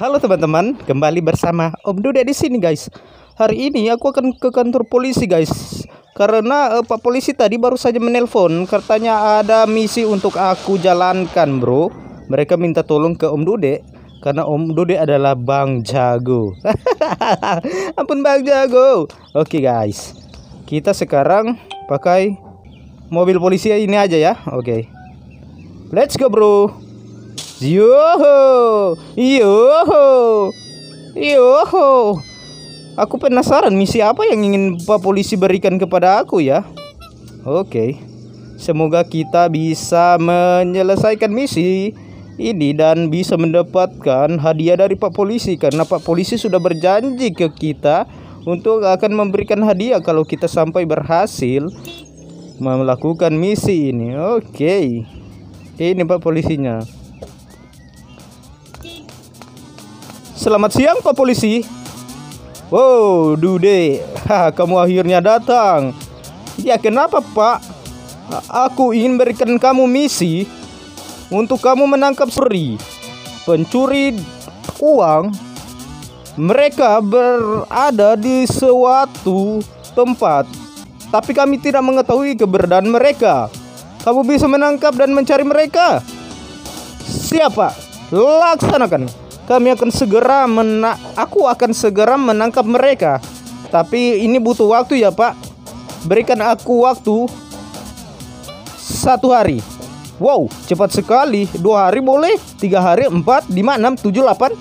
Halo teman-teman, kembali bersama Om Dude di sini guys. Hari ini aku akan ke kantor polisi guys. Karena uh, Pak polisi tadi baru saja menelpon katanya ada misi untuk aku jalankan, Bro. Mereka minta tolong ke Om Dude karena Om Dude adalah Bang Jago. Ampun Bang Jago. Oke okay, guys. Kita sekarang pakai mobil polisi ini aja ya. Oke. Okay. Let's go, Bro. Yoho, yoho, yoho. Aku penasaran misi apa yang ingin Pak Polisi berikan kepada aku ya. Oke, semoga kita bisa menyelesaikan misi ini dan bisa mendapatkan hadiah dari Pak Polisi karena Pak Polisi sudah berjanji ke kita untuk akan memberikan hadiah kalau kita sampai berhasil melakukan misi ini. Oke. Ini Pak polisinya. Selamat siang Pak Polisi. Wow, Dude, kamu akhirnya datang. Ya kenapa Pak? Aku ingin berikan kamu misi untuk kamu menangkap suri pencuri uang. Mereka berada di suatu tempat, tapi kami tidak mengetahui keberadaan mereka. Kamu bisa menangkap dan mencari mereka. Siapa? Laksanakan. Kami akan segera mena aku akan segera menangkap mereka. Tapi ini butuh waktu ya, Pak. Berikan aku waktu satu hari. Wow, cepat sekali. Dua hari boleh, tiga hari, empat, lima, enam, tujuh, delapan.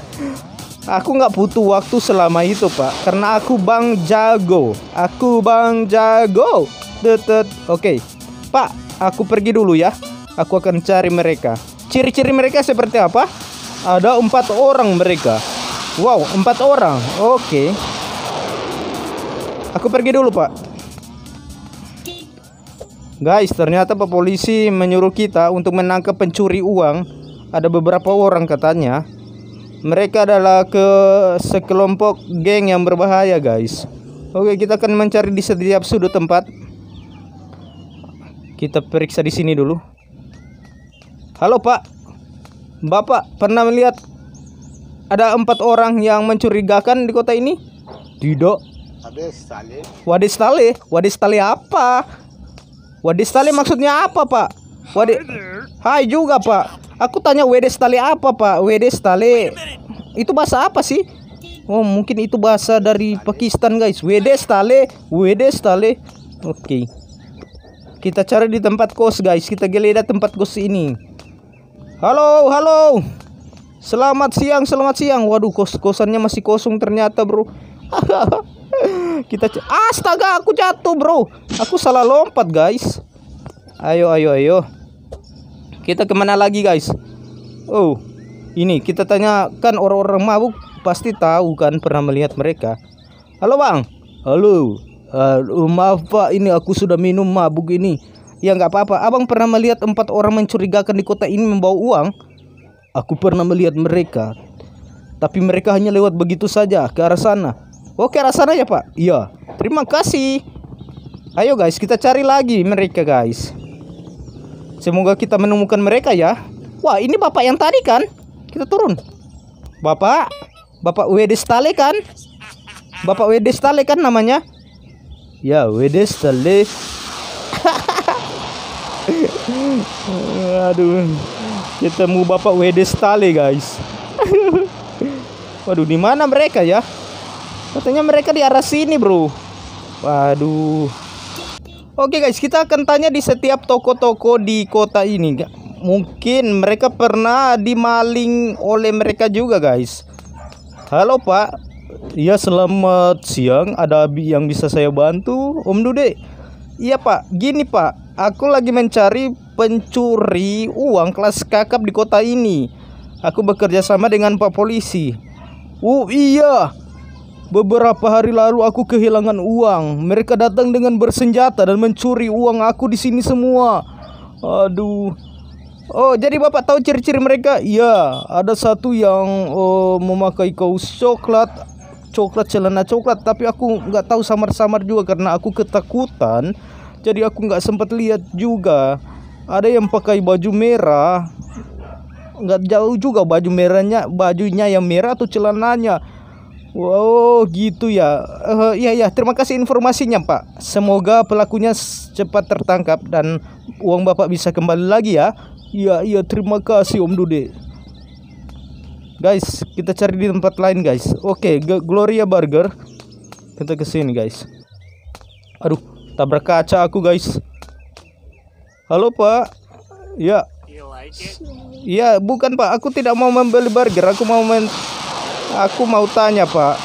aku nggak butuh waktu selama itu, Pak. Karena aku bang jago. Aku bang jago. Detet. Oke, Pak, aku pergi dulu ya. Aku akan cari mereka. Ciri-ciri mereka seperti apa? Ada empat orang mereka. Wow, empat orang. Oke. Okay. Aku pergi dulu, Pak. Guys, ternyata Pak Polisi menyuruh kita untuk menangkap pencuri uang. Ada beberapa orang katanya. Mereka adalah ke sekelompok geng yang berbahaya, guys. Oke, kita akan mencari di setiap sudut tempat. Kita periksa di sini dulu. Halo, Pak. Bapak pernah melihat ada empat orang yang mencurigakan di kota ini? Tidak. Wadis tali. Wadis tali? Wadis tali apa? Wadis tali maksudnya apa, Pak? Wadis Hai juga, Pak. Aku tanya Wedes tali apa, Pak? Wedes tali. Itu bahasa apa sih? Oh, mungkin itu bahasa dari Pakistan, guys. Wedes tali, Wedes tali. Oke. Okay. Kita cari di tempat kos, guys. Kita geledah tempat kos ini. Halo, halo. Selamat siang, selamat siang. Waduh, kos-kosannya masih kosong ternyata, Bro. Kita astaga, aku jatuh, Bro. Aku salah lompat, guys. Ayo, ayo, ayo. Kita kemana lagi, guys? Oh, ini kita tanyakan orang-orang mabuk pasti tahu kan pernah melihat mereka. Halo, Bang. Halo. Uh, maaf Pak, ini aku sudah minum mabuk ini. Ya nggak apa-apa. Abang pernah melihat empat orang mencurigakan di kota ini membawa uang? Aku pernah melihat mereka. Tapi mereka hanya lewat begitu saja ke arah sana. Oke oh, arah sana ya pak? Iya. Terima kasih. Ayo guys kita cari lagi mereka guys. Semoga kita menemukan mereka ya. Wah ini bapak yang tadi kan? Kita turun. Bapak. Bapak Wedestale kan? Bapak Wedestale kan namanya? Ya Wedestale. Aduh. Ketemu Bapak WD Stale, guys. Waduh, di mana mereka ya? Katanya mereka di arah sini, Bro. Waduh. Oke, guys, kita akan tanya di setiap toko-toko di kota ini. Mungkin mereka pernah dimaling oleh mereka juga, guys. Halo, Pak. Ya, selamat siang. Ada yang bisa saya bantu, Om Dude? Iya, Pak. Gini, Pak Aku lagi mencari pencuri uang kelas kakap di kota ini. Aku bekerja sama dengan Pak Polisi. Oh iya, Beberapa hari lalu aku kehilangan uang. Mereka datang dengan bersenjata dan mencuri uang aku di sini semua. Aduh. Oh, jadi Bapak tahu ciri-ciri mereka? Iya, ada satu yang oh, memakai kaos coklat, coklat celana coklat, tapi aku nggak tahu samar-samar juga karena aku ketakutan jadi aku nggak sempat lihat juga ada yang pakai baju merah nggak jauh juga baju merahnya bajunya yang merah atau celananya wow gitu ya uh, ya ya terima kasih informasinya pak semoga pelakunya cepat tertangkap dan uang bapak bisa kembali lagi ya iya iya terima kasih om Dude guys kita cari di tempat lain guys oke okay, Gloria Burger kita kesini guys aduh Tabrak kaca aku, guys. Halo, Pak. Ya. Iya, bukan, Pak. Aku tidak mau membeli burger. Aku mau men Aku mau tanya, Pak.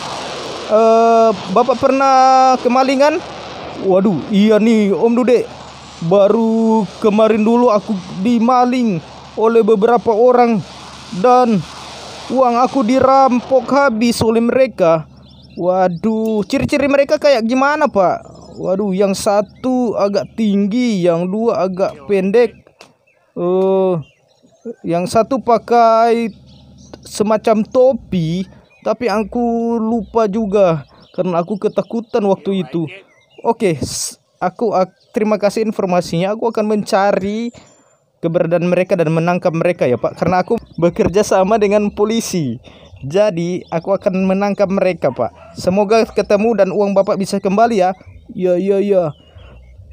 Uh, Bapak pernah kemalingan? Waduh, iya nih, Om Dude. Baru kemarin dulu aku dimaling oleh beberapa orang dan uang aku dirampok habis oleh mereka. Waduh, ciri-ciri mereka kayak gimana, Pak? Waduh, yang satu agak tinggi, yang dua agak pendek. Uh, yang satu pakai semacam topi, tapi aku lupa juga karena aku ketakutan waktu itu. Oke, okay, aku terima kasih informasinya. Aku akan mencari keberadaan mereka dan menangkap mereka ya, Pak, karena aku bekerja sama dengan polisi. Jadi, aku akan menangkap mereka, Pak. Semoga ketemu dan uang Bapak bisa kembali ya. Ya, ya, ya.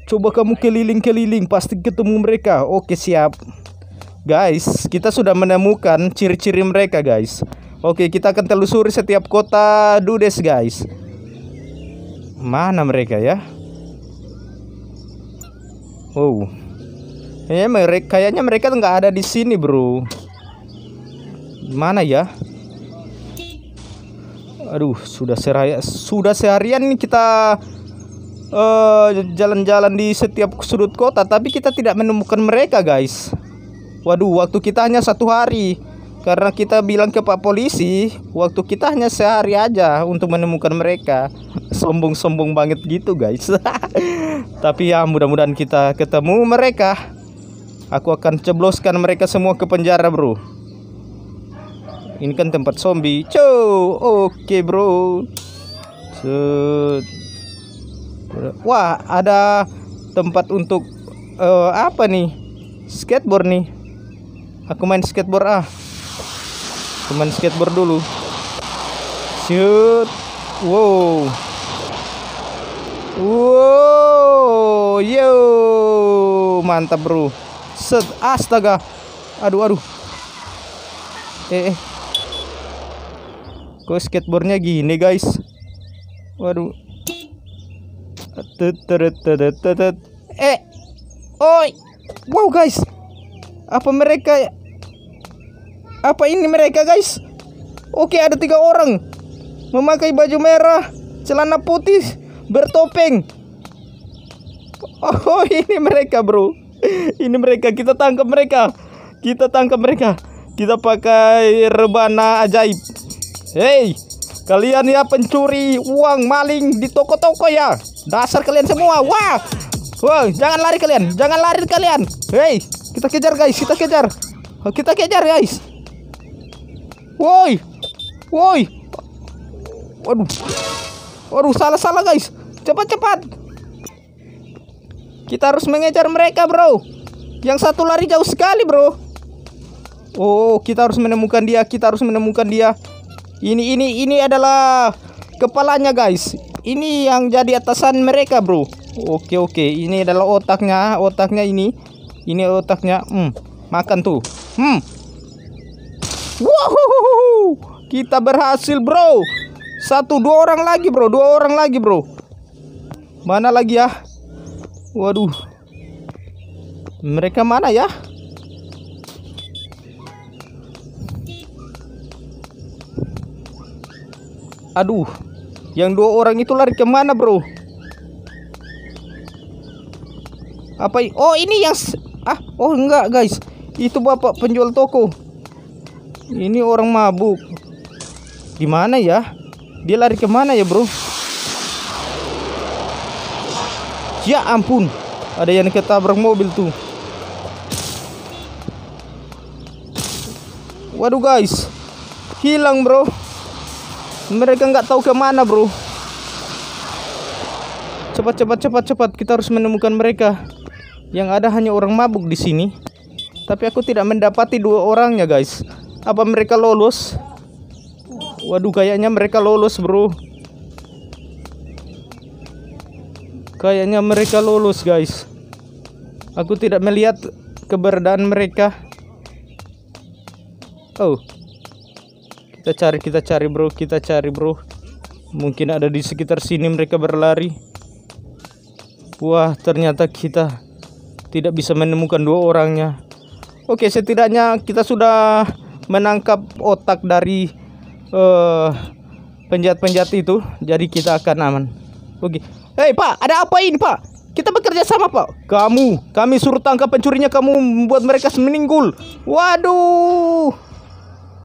Coba kamu keliling-keliling, pasti ketemu mereka. Oke, siap. Guys, kita sudah menemukan ciri-ciri mereka, guys. Oke, kita akan telusuri setiap kota Dudes, guys. Mana mereka ya? Wow. Ya, mereka kayaknya mereka nggak ada di sini, Bro. Mana ya? Aduh, sudah seraya sudah seharian kita Eh, jalan-jalan uh, di setiap sudut kota tapi kita tidak menemukan mereka guys waduh waktu kita hanya satu hari karena kita bilang ke pak polisi waktu kita hanya sehari aja untuk menemukan mereka sombong-sombong banget gitu guys tapi ya mudah-mudahan kita ketemu mereka aku akan cebloskan mereka semua ke penjara bro ini kan tempat zombie cow oke bro Set. Wah, ada tempat untuk uh, apa nih? Skateboard nih. Aku main skateboard ah. Aku main skateboard dulu. Shoot. Wow. Wow, yo, mantap bro. Set, astaga. Aduh, aduh. Eh, eh. Kok skateboardnya gini guys? Waduh. Eh, oi, wow guys, apa mereka? Apa ini mereka guys? Oke ada tiga orang memakai baju merah, celana putih, bertopeng. Oh ini mereka bro, ini mereka kita tangkap mereka, kita tangkap mereka, kita pakai rebana ajaib. Hey, kalian ya pencuri uang maling di toko-toko ya. Dasar kalian semua. Wah. Wow, jangan lari kalian. Jangan lari kalian. Hei, kita kejar guys, kita kejar. Oh, kita kejar guys. Woi. Woi. Waduh. Waduh, salah-salah guys. Cepat-cepat. Kita harus mengejar mereka, Bro. Yang satu lari jauh sekali, Bro. Oh, kita harus menemukan dia. Kita harus menemukan dia. Ini ini ini adalah kepalanya, guys ini yang jadi atasan mereka bro oke oke ini adalah otaknya otaknya ini ini otaknya hmm makan tuh hmm kita berhasil bro satu dua orang lagi bro dua orang lagi bro mana lagi ya waduh mereka mana ya aduh yang dua orang itu lari kemana bro? Apa? Oh ini yang ah oh enggak guys. Itu bapak penjual toko. Ini orang mabuk. Gimana ya? Dia lari kemana ya bro? Ya ampun, ada yang ketabrak mobil tuh. Waduh guys, hilang bro mereka nggak tahu kemana bro cepat cepat cepat cepat kita harus menemukan mereka yang ada hanya orang mabuk di sini tapi aku tidak mendapati dua orangnya guys apa mereka lolos waduh kayaknya mereka lolos bro kayaknya mereka lolos guys aku tidak melihat keberadaan mereka oh kita cari, kita cari bro, kita cari bro. Mungkin ada di sekitar sini mereka berlari. Wah, ternyata kita tidak bisa menemukan dua orangnya. Oke, setidaknya kita sudah menangkap otak dari eh, penjahat-penjahat uh, itu. Jadi kita akan aman. Oke. Hei Pak, ada apa ini Pak? Kita bekerja sama Pak. Kamu, kami suruh tangkap pencurinya. Kamu membuat mereka semeninggul Waduh.